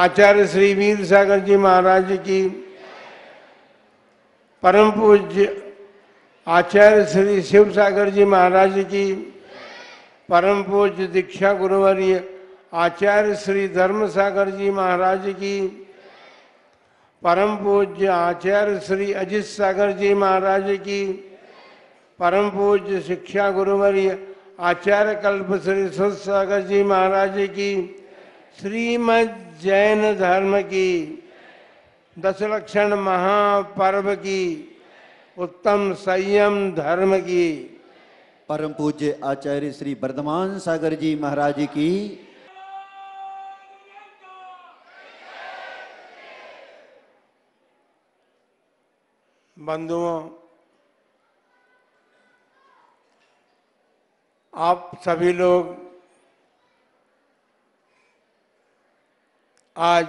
आचार्य श्री वीर सागर जी महाराज की परम पूज्य आचार्य श्री शिव सागर जी महाराज की परम पूज्य दीक्षा गुरुवर्य आचार्य श्री धर्म सागर जी महाराज की परम पूज्य आचार्य श्री अजित सागर जी महाराज की परम पूज्य शिक्षा गुरुवर्य आचार्य कल्प श्री सुध सागर जी महाराज की श्रीमद जैन धर्म की दशलक्षण महापर्व की उत्तम संयम धर्म की परम पूज्य आचार्य श्री वर्धमान सागर जी महाराज की बंधुओं आप सभी लोग आज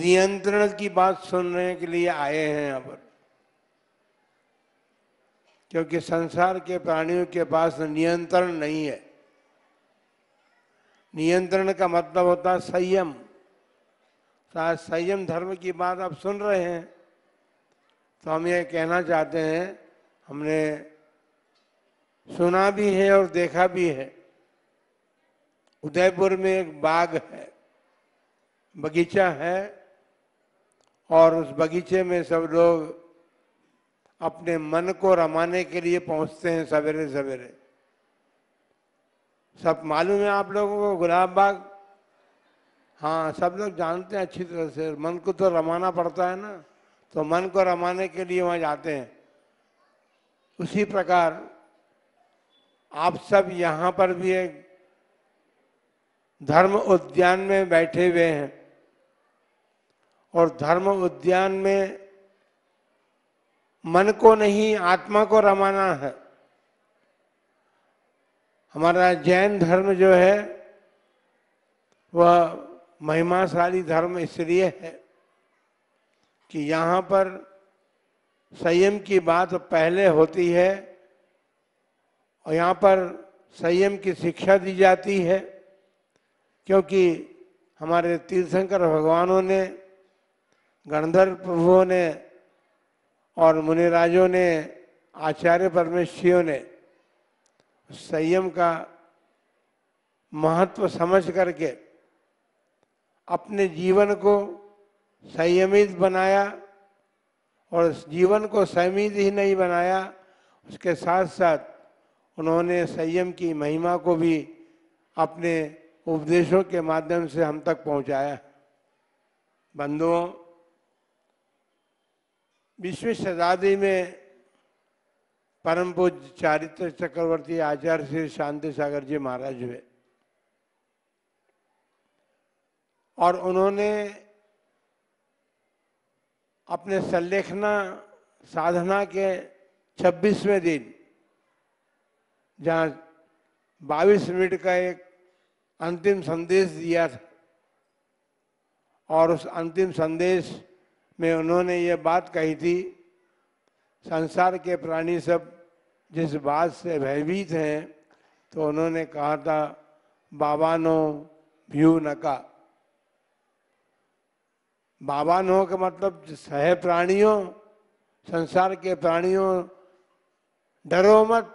नियंत्रण की बात सुनने के लिए आए हैं यहाँ पर क्योंकि संसार के प्राणियों के पास नियंत्रण नहीं है नियंत्रण का मतलब होता है संयम शायद संयम धर्म की बात आप सुन रहे हैं तो हम ये कहना चाहते हैं हमने सुना भी है और देखा भी है उदयपुर में एक बाग है बगीचा है और उस बगीचे में सब लोग अपने मन को रमाने के लिए पहुंचते हैं सवेरे सवेरे सब मालूम है आप लोगों को गुलाब बाग हाँ सब लोग जानते हैं अच्छी तरह से मन को तो रमाना पड़ता है ना तो मन को रमाने के लिए वहाँ जाते हैं उसी प्रकार आप सब यहाँ पर भी एक धर्म उद्यान में बैठे हुए हैं और धर्म उद्यान में मन को नहीं आत्मा को रमाना है हमारा जैन धर्म जो है वह महिमाशाली धर्म इसलिए है कि यहाँ पर संयम की बात पहले होती है और यहाँ पर संयम की शिक्षा दी जाती है क्योंकि हमारे तीर्थंकर भगवानों ने गणधर प्रभुओं ने और मुनिराजों ने आचार्य परमेश्वरियों ने संयम का महत्व समझ करके अपने जीवन को संयमित बनाया और जीवन को संयमित ही नहीं बनाया उसके साथ साथ उन्होंने संयम की महिमा को भी अपने उपदेशों के माध्यम से हम तक पहुंचाया बंधुओं विश्व शताब्दी में परम पूज चारित्र चक्रवर्ती आचार्य श्री शांति सागर जी महाराज हुए और उन्होंने अपने संलेखना साधना के 26वें दिन जहाँ 22 मिनट का एक अंतिम संदेश दिया था और उस अंतिम संदेश में उन्होंने ये बात कही थी संसार के प्राणी सब जिस बात से भयभीत हैं तो उन्होंने कहा था बाबा नो भ्यू नका बाबा नो का मतलब सह प्राणियों संसार के प्राणियों डरो मत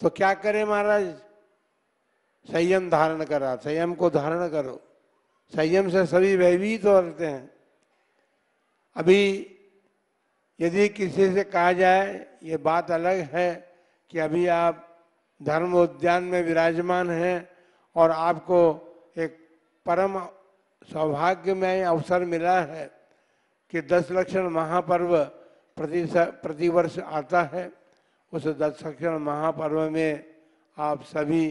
तो क्या करें महाराज संयम धारण करा संयम को धारण करो संयम से सभी भयभीत तो होते हैं अभी यदि किसी से कहा जाए ये बात अलग है कि अभी आप धर्म उद्यान में विराजमान हैं और आपको एक परम सौभाग्य में अवसर मिला है कि दस लक्षण महापर्व प्रति प्रतिवर्ष आता है उस दस लक्षण महापर्व में आप सभी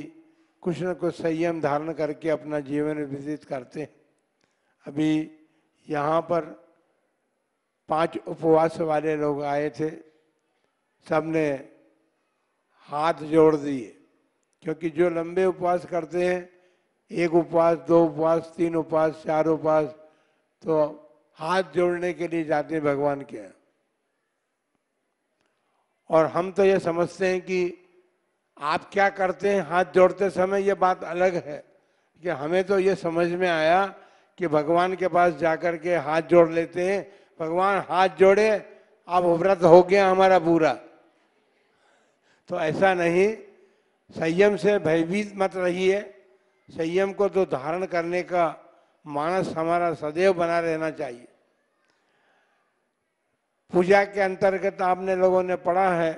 कुछ न कुछ संयम धारण करके अपना जीवन व्यतीत करते हैं अभी यहाँ पर पांच उपवास वाले लोग आए थे सबने हाथ जोड़ दिए क्योंकि जो लंबे उपवास करते हैं एक उपवास दो उपवास तीन उपवास चार उपवास तो हाथ जोड़ने के लिए जाते हैं भगवान के यहाँ और हम तो ये समझते हैं कि आप क्या करते हैं हाथ जोड़ते समय ये बात अलग है कि हमें तो ये समझ में आया कि भगवान के पास जाकर के हाथ जोड़ लेते हैं भगवान हाथ जोड़े आप व्रत हो गया हमारा पूरा तो ऐसा नहीं संयम से भयभीत मत रहिए संयम को तो धारण करने का मानस हमारा सदैव बना रहना चाहिए पूजा के अंतर्गत आपने लोगों ने पढ़ा है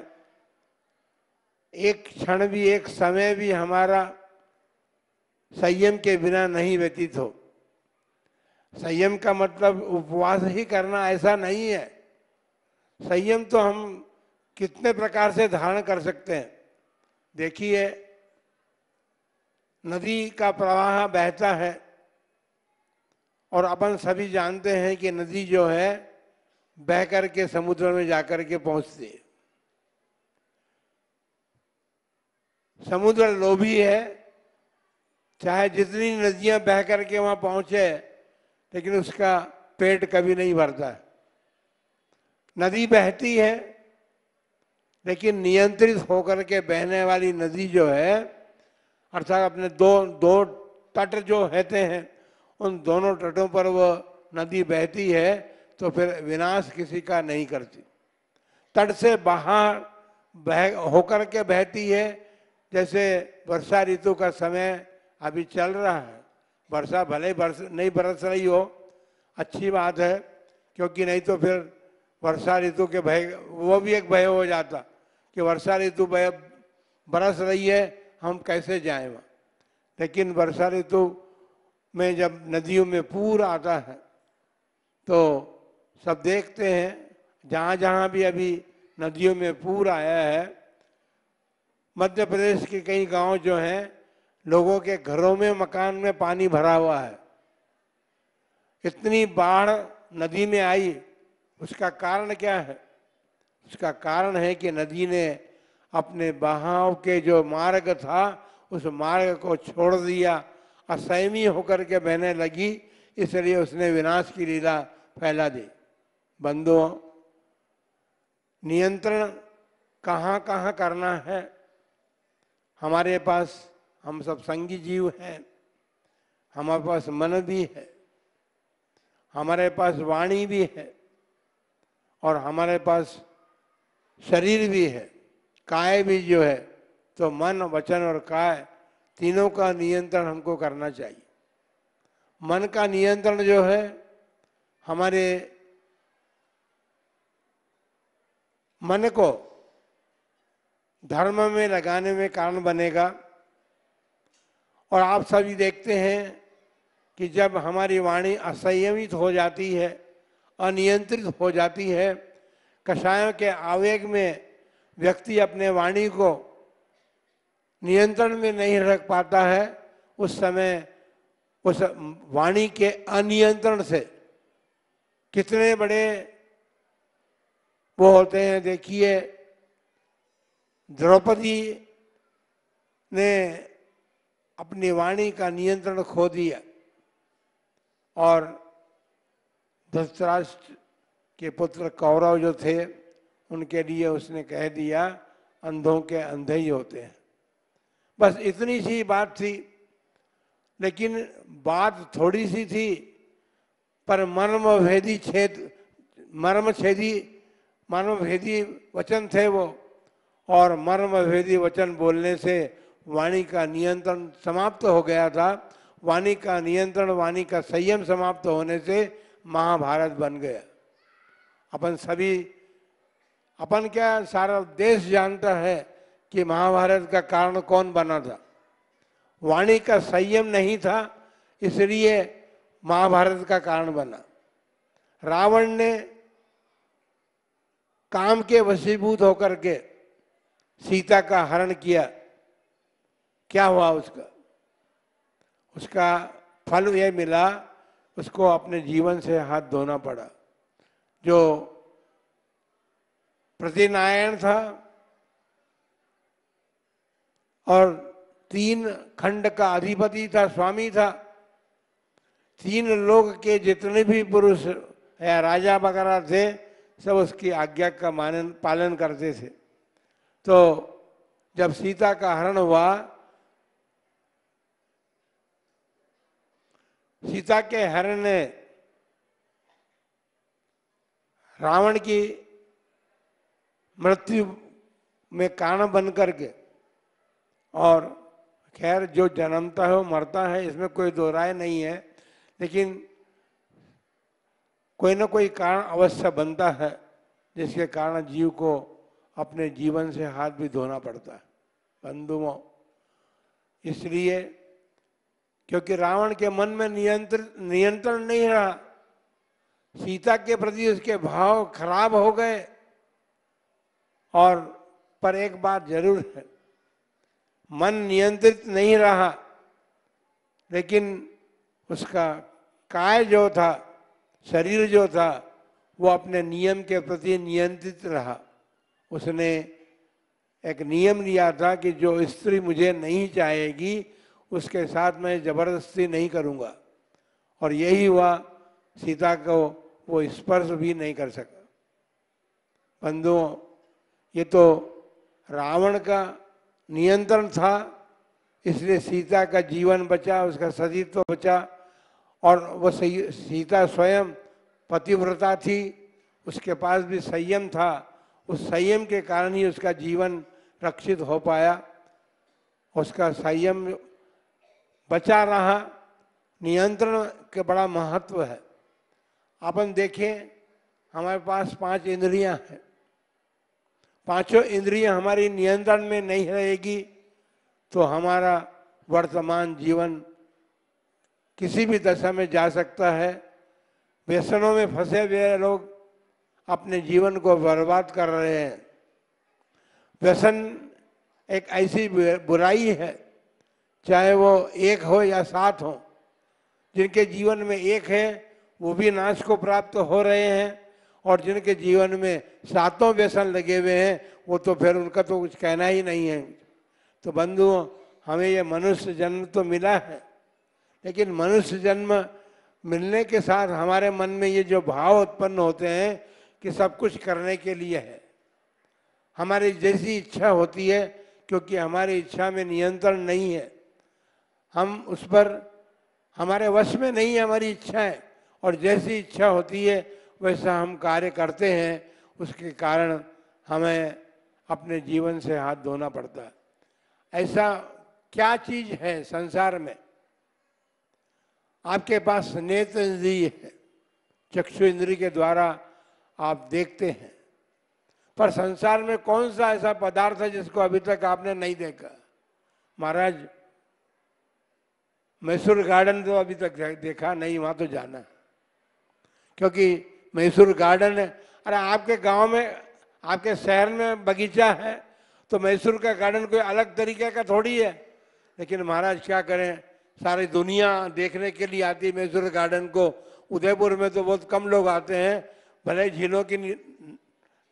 एक क्षण भी एक समय भी हमारा संयम के बिना नहीं व्यतीत हो संयम का मतलब उपवास ही करना ऐसा नहीं है संयम तो हम कितने प्रकार से धारण कर सकते हैं देखिए नदी का प्रवाह बहता है और अपन सभी जानते हैं कि नदी जो है बह कर के समुद्र में जाकर के पहुंचती है समुद्र लोभी है चाहे जितनी नदियां बह करके वहां पहुंचे लेकिन उसका पेट कभी नहीं भरता नदी बहती है लेकिन नियंत्रित होकर के बहने वाली नदी जो है अर्थात अपने दो दो तट जो रहते हैं उन दोनों तटों पर वो नदी बहती है तो फिर विनाश किसी का नहीं करती तट से बाहर बह होकर के बहती है जैसे वर्षा ऋतु का समय अभी चल रहा है वर्षा भले ही बरस नहीं बरस रही हो अच्छी बात है क्योंकि नहीं तो फिर वर्षा ऋतु के भय वो भी एक भय हो जाता कि वर्षा ऋतु भय बरस रही है हम कैसे जाएं वहाँ लेकिन वर्षा ऋतु में जब नदियों में पूर आता है तो सब देखते हैं जहाँ जहाँ भी अभी नदियों में पूर आया है मध्य प्रदेश के कई गांव जो हैं लोगों के घरों में मकान में पानी भरा हुआ है इतनी बाढ़ नदी में आई उसका कारण क्या है उसका कारण है कि नदी ने अपने बहाव के जो मार्ग था उस मार्ग को छोड़ दिया असहमी होकर के बहने लगी इसलिए उसने विनाश की लीला फैला दी बंधुओं नियंत्रण कहाँ कहाँ करना है हमारे पास हम सब संगी जीव हैं हमारे पास मन भी है हमारे पास वाणी भी है और हमारे पास शरीर भी है काय भी जो है तो मन वचन और काय तीनों का नियंत्रण हमको करना चाहिए मन का नियंत्रण जो है हमारे मन को धर्म में लगाने में कारण बनेगा और आप सभी देखते हैं कि जब हमारी वाणी असंयमित हो जाती है अनियंत्रित हो जाती है कषायों के आवेग में व्यक्ति अपने वाणी को नियंत्रण में नहीं रख पाता है उस समय उस वाणी के अनियंत्रण से कितने बड़े वो होते हैं देखिए द्रौपदी ने अपनी वाणी का नियंत्रण खो दिया और धृतराष्ट्र के पुत्र कौरव जो थे उनके लिए उसने कह दिया अंधों के अंधे ही होते हैं बस इतनी सी बात थी लेकिन बात थोड़ी सी थी पर मर्मभेदी छेद मर्मछेदी मर्मभेदी वचन थे वो और मर्मभेदी वचन बोलने से वाणी का नियंत्रण समाप्त हो गया था वाणी का नियंत्रण वाणी का संयम समाप्त होने से महाभारत बन गया अपन सभी अपन क्या सारा देश जानता है कि महाभारत का कारण कौन बना था वाणी का संयम नहीं था इसलिए महाभारत का कारण बना रावण ने काम के वशीभूत होकर के सीता का हरण किया क्या हुआ उसका उसका फल यह मिला उसको अपने जीवन से हाथ धोना पड़ा जो प्रतिनारायण था और तीन खंड का अधिपति था स्वामी था तीन लोग के जितने भी पुरुष या राजा वगैरह थे सब उसकी आज्ञा का मानन पालन करते थे तो जब सीता का हरण हुआ सीता के हरण ने रावण की मृत्यु में कारण बन करके और खैर जो जन्मता है वो मरता है इसमें कोई दो राय नहीं है लेकिन कोई ना कोई कारण अवश्य बनता है जिसके कारण जीव को अपने जीवन से हाथ भी धोना पड़ता है बंधुओं इसलिए क्योंकि रावण के मन में नियंत्रित नियंत्रण नहीं रहा सीता के प्रति उसके भाव खराब हो गए और पर एक बात जरूर है मन नियंत्रित नहीं रहा लेकिन उसका काय जो था शरीर जो था वो अपने नियम के प्रति नियंत्रित रहा उसने एक नियम लिया था कि जो स्त्री मुझे नहीं चाहेगी उसके साथ मैं ज़बरदस्ती नहीं करूँगा और यही हुआ सीता को वो स्पर्श भी नहीं कर सका बंधुओं ये तो रावण का नियंत्रण था इसलिए सीता का जीवन बचा उसका सतीत्व बचा और वो सीता स्वयं पतिव्रता थी उसके पास भी संयम था उस संयम के कारण ही उसका जीवन रक्षित हो पाया उसका संयम बचा रहा नियंत्रण के बड़ा महत्व है अपन देखें हमारे पास पांच इंद्रियां हैं पांचों इंद्रियां हमारी नियंत्रण में नहीं रहेगी तो हमारा वर्तमान जीवन किसी भी दशा में जा सकता है व्यसनों में फंसे हुए लोग अपने जीवन को बर्बाद कर रहे हैं व्यसन एक ऐसी बुराई है चाहे वो एक हो या सात हो जिनके जीवन में एक है वो भी नाश को प्राप्त हो रहे हैं और जिनके जीवन में सातों व्यसन लगे हुए हैं वो तो फिर उनका तो कुछ कहना ही नहीं है तो बंधुओं हमें ये मनुष्य जन्म तो मिला है लेकिन मनुष्य जन्म मिलने के साथ हमारे मन में ये जो भाव उत्पन्न होते हैं कि सब कुछ करने के लिए है हमारी जैसी इच्छा होती है क्योंकि हमारी इच्छा में नियंत्रण नहीं है हम उस पर हमारे वश में नहीं है हमारी इच्छाएं और जैसी इच्छा होती है वैसा हम कार्य करते हैं उसके कारण हमें अपने जीवन से हाथ धोना पड़ता है ऐसा क्या चीज है संसार में आपके पास नेत्र इंद्रिय है चक्षु इंद्रिय के द्वारा आप देखते हैं पर संसार में कौन सा ऐसा पदार्थ है जिसको अभी तक आपने नहीं देखा महाराज मैसूर गार्डन तो अभी तक देखा नहीं वहां तो जाना क्योंकि मैसूर गार्डन है अरे आपके गांव में आपके शहर में बगीचा है तो मैसूर का गार्डन कोई अलग तरीके का थोड़ी है लेकिन महाराज क्या करें सारी दुनिया देखने के लिए आती है मैसूर गार्डन को उदयपुर में तो बहुत कम लोग आते हैं भले झीलों की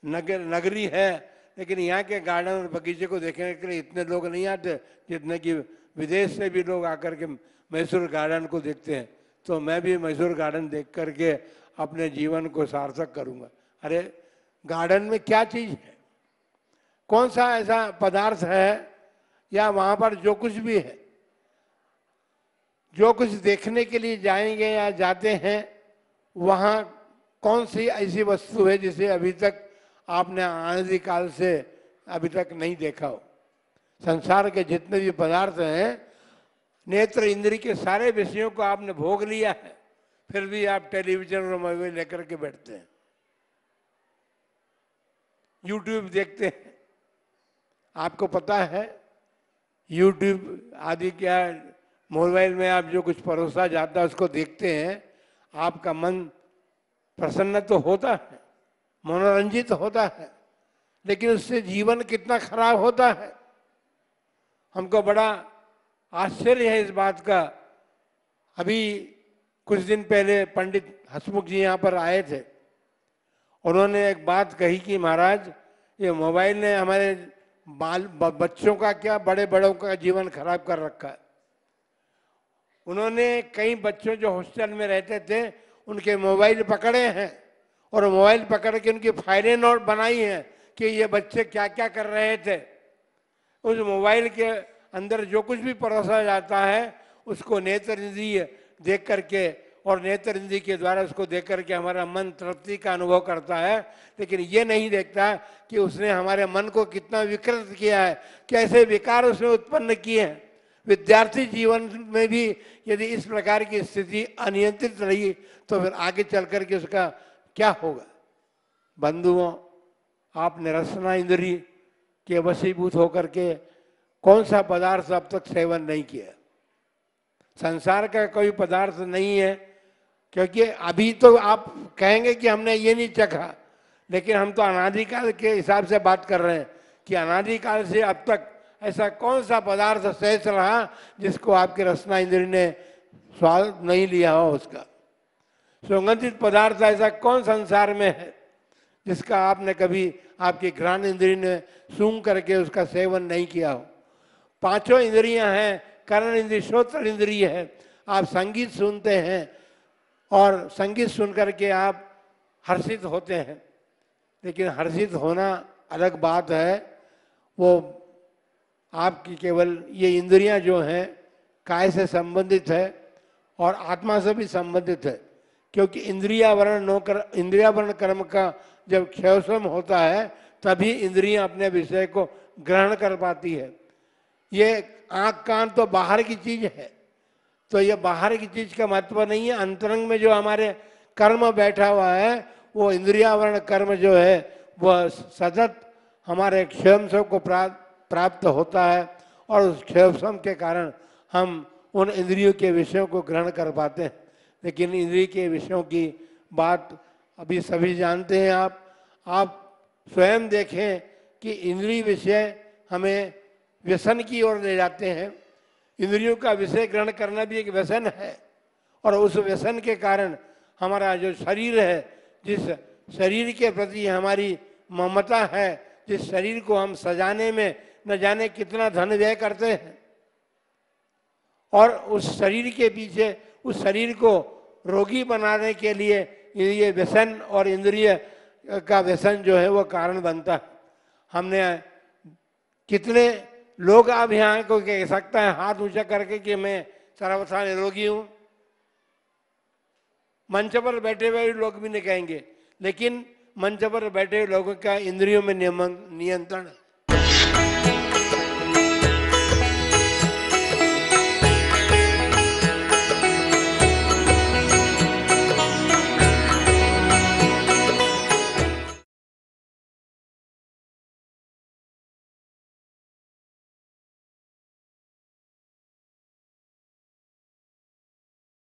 नगर नगरी है लेकिन यहाँ के गार्डन और बगीचे को देखने के लिए इतने लोग नहीं आते जितने कि विदेश से भी लोग आकर के मैसूर गार्डन को देखते हैं तो मैं भी मैसूर गार्डन देख करके अपने जीवन को सार्थक करूँगा अरे गार्डन में क्या चीज़ है कौन सा ऐसा पदार्थ है या वहाँ पर जो कुछ भी है जो कुछ देखने के लिए जाएंगे या जाते हैं वहाँ कौन सी ऐसी वस्तु है जिसे अभी तक आपने आनंदी काल से अभी तक नहीं देखा हो संसार के जितने भी पदार्थ हैं नेत्र इंद्रिय के सारे विषयों को आपने भोग लिया है फिर भी आप टेलीविजन और मोबाइल लेकर के बैठते हैं यूट्यूब देखते हैं आपको पता है यूट्यूब आदि क्या मोबाइल में आप जो कुछ परोसा जाता है उसको देखते हैं आपका मन प्रसन्न तो होता है मनोरंजित होता है लेकिन उससे जीवन कितना खराब होता है हमको बड़ा आश्चर्य है इस बात का अभी कुछ दिन पहले पंडित हसमुख जी यहाँ पर आए थे उन्होंने एक बात कही कि महाराज ये मोबाइल ने हमारे बाल बच्चों का क्या बड़े बड़ों का जीवन खराब कर रखा है उन्होंने कई बच्चों जो हॉस्टल में रहते थे उनके मोबाइल पकड़े हैं और मोबाइल पकड़ के उनकी फाइलें नोट बनाई हैं कि ये बच्चे क्या क्या कर रहे थे उस मोबाइल के अंदर जो कुछ भी परोसा जाता है उसको नेत्र निधि देख करके और नेत्र निधि के द्वारा उसको देख करके हमारा मन तृप्ति का अनुभव करता है लेकिन ये नहीं देखता कि उसने हमारे मन को कितना विकृत किया है कैसे विकार उसने उत्पन्न किए हैं विद्यार्थी जीवन में भी यदि इस प्रकार की स्थिति अनियंत्रित रही तो फिर आगे चल करके उसका क्या होगा बंधुओं आप निरसना इंद्री के वशीभूत होकर के कौन सा पदार्थ अब तक सेवन नहीं किया संसार का कोई पदार्थ नहीं है क्योंकि अभी तो आप कहेंगे कि हमने ये नहीं चखा लेकिन हम तो अनाधिकाल के हिसाब से बात कर रहे हैं कि अनाधिकाल से अब तक ऐसा कौन सा पदार्थ शेष रहा जिसको आपकी रसना इंद्री ने स्वाद नहीं लिया हो उसका सुगंधित पदार्थ ऐसा कौन संसार में है जिसका आपने कभी आपकी घ्राण इंद्री ने सूंघ करके उसका सेवन नहीं किया हो पांचों इंद्रियां हैं करण इंद्री श्रोत्र इंद्रिय है आप संगीत सुनते हैं और संगीत सुन करके आप हर्षित होते हैं लेकिन हर्षित होना अलग बात है वो आपकी केवल ये इंद्रियां जो हैं काय से संबंधित है और आत्मा से भी संबंधित है क्योंकि इंद्रियावरण नो कर इंद्रियावरण कर्म का जब क्षयश्रम होता है तभी इंद्रियां अपने विषय को ग्रहण कर पाती है ये आँख कान तो बाहर की चीज है तो ये बाहर की चीज का महत्व नहीं है अंतरंग में जो हमारे कर्म बैठा हुआ है वो इंद्रियावरण कर्म जो है वह सतत हमारे स्वयं को प्राप्त प्राप्त होता है और उस क्षेत्र के कारण हम उन इंद्रियों के विषयों को ग्रहण कर पाते हैं लेकिन इंद्रिय के विषयों की बात अभी सभी जानते हैं आप आप स्वयं देखें कि इंद्रिय विषय हमें व्यसन की ओर ले जाते हैं इंद्रियों का विषय ग्रहण करना भी एक व्यसन है और उस व्यसन के कारण हमारा जो शरीर है जिस शरीर के प्रति हमारी ममता है जिस शरीर को हम सजाने में न जाने कितना धन व्यय करते हैं और उस शरीर के पीछे उस शरीर को रोगी बनाने के लिए ये व्यसन और इंद्रिय का व्यसन जो है वो कारण बनता है हमने कितने लोग अब यहाँ को कह सकता है हाथ ऊंचा करके कि मैं सर्वथा निरोगी हूँ मंच पर बैठे हुए लोग भी नहीं कहेंगे लेकिन मंच पर बैठे लोगों का इंद्रियों में नियमन नियंत्रण